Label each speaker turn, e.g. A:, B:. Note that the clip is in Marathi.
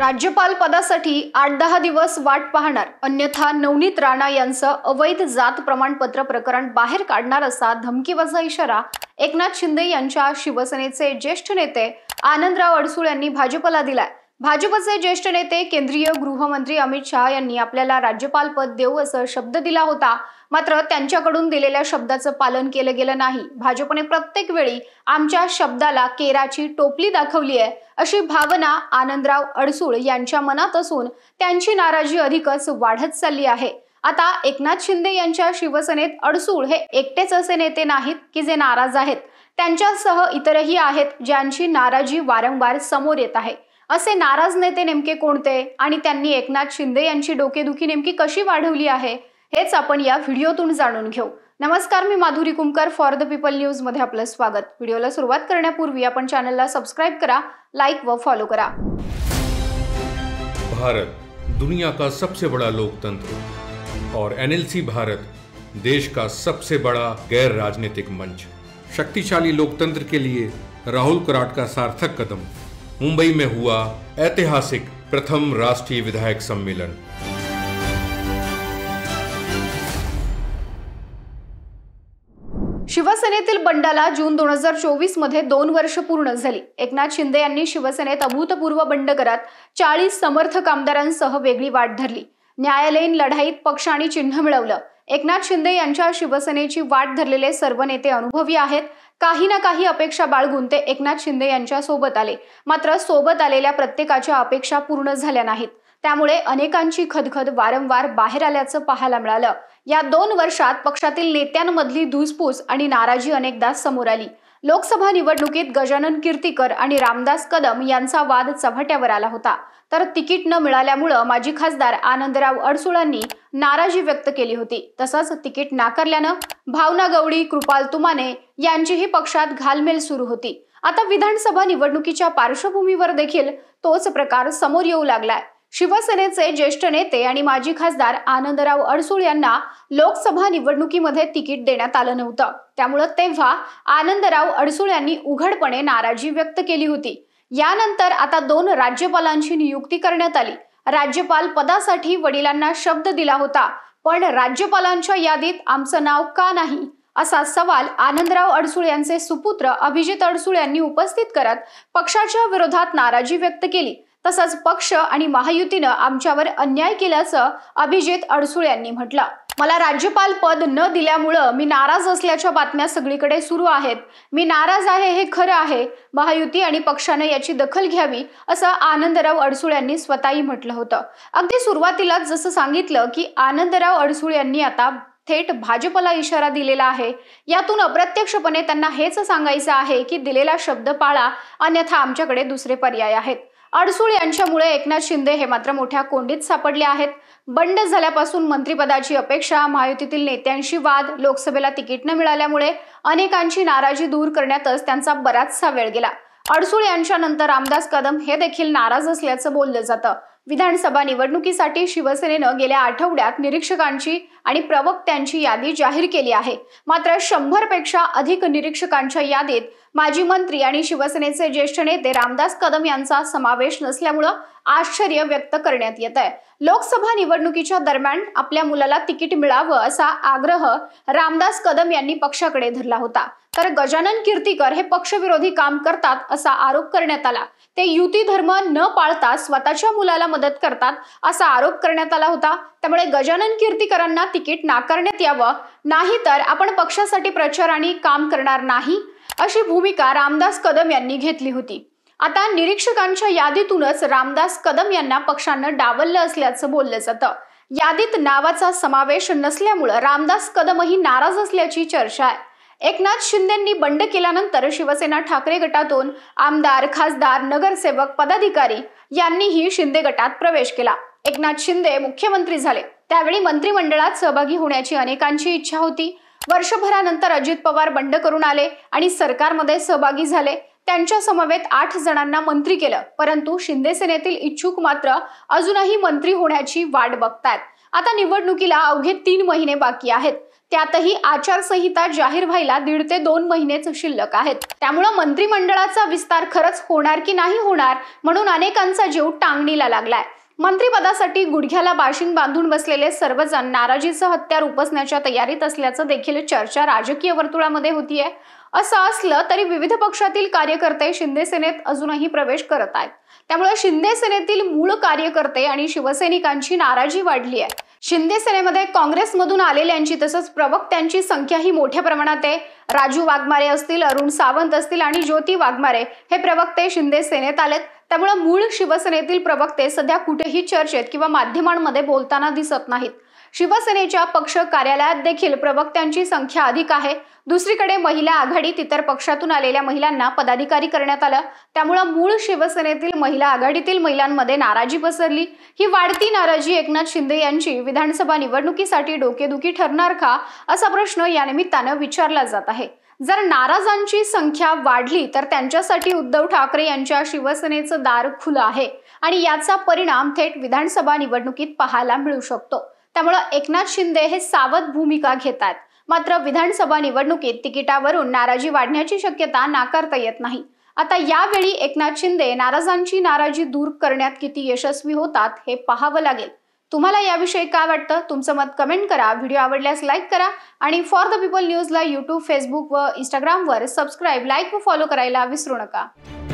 A: राज्यपाल पदासाठी आठ दहा दिवस वाट पाहणार अन्यथा नवनीत राणा यांचं अवैध जात प्रमाणपत्र प्रकरण बाहेर काढणार असा धमकीवाजा इशारा एकनाथ शिंदे यांच्या शिवसेनेचे ज्येष्ठ नेते आनंदराव अडसूळ यांनी भाजपला दिलाय भाजपचे ज्येष्ठ नेते केंद्रीय गृहमंत्री अमित शहा यांनी आपल्याला राज्यपाल पद देऊ असं शब्द दिला होता मात्र त्यांच्याकडून दिलेल्या शब्दाचं पालन केलं गेलं नाही भाजपने प्रत्येक वेळी आमच्या शब्दाला केराची टोपली दाखवली आहे अशी भावना आनंदराव अडसूळ यांच्या मनात असून त्यांची नाराजी अधिकच वाढत चालली आहे आता एकनाथ शिंदे यांच्या शिवसेनेत अडसूळ हे एकटेच असे नेते नाहीत की जे नाराज आहेत त्यांच्यासह इतरही आहेत ज्यांची नाराजी वारंवार समोर येत आहे असे नाराज नेते नेमके कोणते आणि त्यांनी एकनाथ शिंदे यांची डोकेदुखी नेमकी कशी वाढवली आहे हेच आपण या व्हिडिओतून जाणून घेऊ नमस्कार मी Madhuri Kumkar for the people news मध्ये आपलं स्वागत व्हिडिओला सुरुवात करण्यापूर्वी आपण चॅनलला सबस्क्राईब करा लाईक व फॉलो करा भारत दुनिया का सबसे बड़ा लोकतंत्र और एनएलसी भारत देश का सबसे बड़ा गैर राजनीतिक मंच शक्तिशाली लोकतंत्र के लिए राहुल कराट का सार्थक कदम मुंबई में हुआ ऐतिहासिक प्रथम राष्ट्रीय विधायक सम्मेलन शिवसेनेतील बंडाला जून दोन हजार चोवीस मध्ये दोन वर्ष पूर्ण झाली एकनाथ शिंदे यांनी शिवसेनेत अभूतपूर्व बंड करत चाळीस समर्थक आमदारांसह वेगळी वाट धरली न्यायालयीन लढाईत पक्षाने चिन्ह मिळवलं एकनाथ शिंदे यांच्या शिवसेनेची वाट धरलेले सर्व नेते अनुभवी आहेत काही ना काही अपेक्षा बाळगून ते एकनाथ शिंदे यांच्या सोबत आले मात्र सोबत आलेल्या प्रत्येकाच्या अपेक्षा पूर्ण झाल्या नाहीत त्यामुळे अनेकांची खदखद वारंवार बाहेर आल्याचं पाहायला मिळालं या दोन वर्षात पक्षातील नेत्यांमधली धुसफूस आणि नाराजी अनेकदा समोर आली लोकसभा निवडणुकीत गजानन कीर्तीकर आणि रामदास कदम यांचा वाद चव्हाट्यावर आला होता तर तिकीट न मिळाल्यामुळं माजी खासदार आनंदराव अडसुळांनी नाराजी व्यक्त केली होती तसंच तिकीट नाकारल्यानं भावना गवडी कृपाल तुमाने यांचीही पक्षात घालमेल सुरू होती आता विधानसभा निवडणुकीच्या पार्श्वभूमीवर देखील तोच प्रकार समोर येऊ लागलाय शिवसेनेचे ज्येष्ठ नेते आणि माजी खासदार आनंदराव अडसूळ यांना लोकसभा निवडणुकीमध्ये तिकीट देण्यात आलं नव्हतं त्यामुळं तेव्हा आनंदराव अडसूळ यांनी उघडपणे नाराजी व्यक्त केली होती यानंतर आता दोन राज्यपालांची नियुक्ती करण्यात आली राज्यपाल पदासाठी वडिलांना शब्द दिला होता पण राज्यपालांच्या यादीत आमचं नाव का नाही असा सवाल आनंदराव अडसूळ यांचे सुपुत्र अभिजित अडसूळ यांनी उपस्थित करत पक्षाच्या विरोधात नाराजी व्यक्त केली तसंच पक्ष आणि महायुतीनं आमच्यावर अन्याय केल्याचं अभिजित अडसूळ यांनी म्हटलं मला राज्यपाल पद न दिल्यामुळं मी नाराज असल्याच्या बातम्या सगळीकडे सुरू आहेत मी नाराज आहे हे खरं आहे महायुती आणि पक्षानं याची दखल घ्यावी असं आनंदराव अडसूळ यांनी स्वतःही म्हटलं होतं अगदी सुरुवातीलाच जसं सांगितलं की आनंदराव अडसूळ यांनी आता थेट भाजपला इशारा दिलेला आहे यातून अप्रत्यक्षपणे त्यांना हेच सांगायचं आहे की दिलेला शब्द पाळा अन्यथा आमच्याकडे दुसरे पर्याय आहेत अडसूळ यांच्यामुळे एकनाथ शिंदे हे मात्र मोठ्या कोंडीत सापडले आहेत बंड झाल्यापासून मंत्रिपदाची अपेक्षा महायुतीतील नेत्यांशी वाद लोकसभेला तिकीट न मिळाल्यामुळे अनेकांची नाराजी दूर करण्यातच त्यांचा बराचसा वेळ गेला अडसूळ यांच्यानंतर रामदास कदम हे देखील नाराज असल्याचं बोललं जातं विधानसभा निवडणुकीसाठी शिवसेनेनं गेल्या आठवड्यात निरीक्षकांची आणि प्रवक्त्यांची यादी जाहीर केली आहे मात्र शंभर पेक्षा अधिक निरीक्षकांच्या यादीत माजी मंत्री आणि शिवसेनेचे ज्येष्ठ नेते रामदास कदम यांचा समावेश नसल्यामुळं आश्चर्य व्यक्त करण्यात येत आहे लोकसभा निवडणुकीच्या दरम्यान आपल्या मुलाला तिकीट मिळावं असा आग्रह रामदास कदम यांनी पक्षाकडे धरला होता तर गजानन कीर्तीकर हे पक्षविरोधी काम करतात असा आरोप करण्यात आला ते युती धर्म न पाळता स्वतःच्या मुलाला मदत करतात असा आरोप करण्यात आला होता त्यामुळे गजानन कीर्तीकरांना तिकीट नाकारण्यात यावं नाही तर आपण पक्षासाठी प्रचार आणि काम करणार नाही अशी भूमिका रामदास कदम यांनी घेतली होती आता निरीक्षकांच्या यादीतूनच रामदास कदम यांना पक्षानं डावललं असल्याचं बोललं जातं यादीत नावाचा समावेश नसल्यामुळं रामदास कदमही नाराज असल्याची चर्चा आहे एकनाथ शिंदेंनी बंड केल्यानंतर शिवसेना ठाकरे गटातून आमदार खासदार नगरसेवक पदाधिकारी यांनीही शिंदे गटात प्रवेश केला एकनाथ शिंदे मुख्यमंत्री झाले त्यावेळी मंत्रिमंडळात सहभागी होण्याची अनेकांची इच्छा होती वर्षभरानंतर अजित पवार बंड करून आले आणि सरकारमध्ये सहभागी झाले त्यांच्या समवेत आठ जणांना मंत्री केलं परंतु शिंदे सेनेतील इच्छुक मात्र अजूनही मंत्री होण्याची वाट बघतात आता निवडणुकीला अवघे तीन महिने बाकी आहेत त्यातही आचारसंहिता जाहीर व्हायला दीड ते दोन महिनेच शिल्लक आहेत त्यामुळं मंत्रिमंडळाचा विस्तार खरंच होणार की नाही होणार म्हणून अनेकांचा जीव टांगणीला लागलाय मंत्रिपदासाठी गुडघ्याला बाशिंग बांधून बसलेले सर्वजण नाराजीचं हत्यार उपसण्याच्या तयारीत असल्याचं देखील चर्चा राजकीय वर्तुळामध्ये होतीये असं असलं तरी विविध पक्षातील कार्यकर्ते शिंदे सेनेत अजूनही प्रवेश करत आहेत त्यामुळे शिंदे सेनेतील मूळ कार्यकर्ते आणि शिवसैनिकांची नाराजी वाढली आहे शिंदे सेनेमध्ये काँग्रेसमधून आलेल्यांची तसंच प्रवक्त्यांची संख्याही मोठ्या प्रमाणात आहे राजू वाघमारे असतील अरुण सावंत असतील आणि ज्योती वाघमारे हे प्रवक्ते शिंदे सेनेत आलेत त्यामुळे मूळ शिवसेनेतील प्रवक्ते सध्या कुठेही चर्चेत किंवा माध्यमांमध्ये बोलताना दिसत नाहीत शिवसेनेच्या पक्ष कार्यालयात देखील प्रवक्त्यांची संख्या अधिक आहे दुसरीकडे महिला आघाडीत इतर पक्षातून आलेल्या महिलांना पदाधिकारी करण्यात आलं त्यामुळं मूळ शिवसेनेतील महिला आघाडीतील महिलांमध्ये नाराजी पसरली ही वाढती नाराजी एकनाथ शिंदे यांची विधानसभा निवडणुकीसाठी डोकेदुखी ठरणार का असा प्रश्न या निमित्तानं विचारला जात आहे जर नाराजांची संख्या वाढली तर त्यांच्यासाठी उद्धव ठाकरे यांच्या शिवसेनेचं दार खुलं आहे आणि याचा परिणाम थेट विधानसभा निवडणुकीत पाहायला मिळू शकतो त्यामुळं एकनाथ शिंदे हे सावध भूमिका घेत आहेत मात्र विधानसभा निवडणुकीत तिकिटावरून नाराजी वाढण्याची शक्यता नाकारता येत नाही आता यावेळी एकनाथ शिंदे नाराजांची नाराजी दूर करण्यात किती यशस्वी होतात हे पाहावं लागेल तुम्हाला याविषयी काय वाटतं तुमचं मत कमेंट करा व्हिडिओ आवडल्यास लाईक करा आणि फॉर द पीपल न्यूजला यूट्यूब फेसबुक व इंस्टाग्रामवर सबस्क्राईब लाईक व फॉलो करायला विसरू नका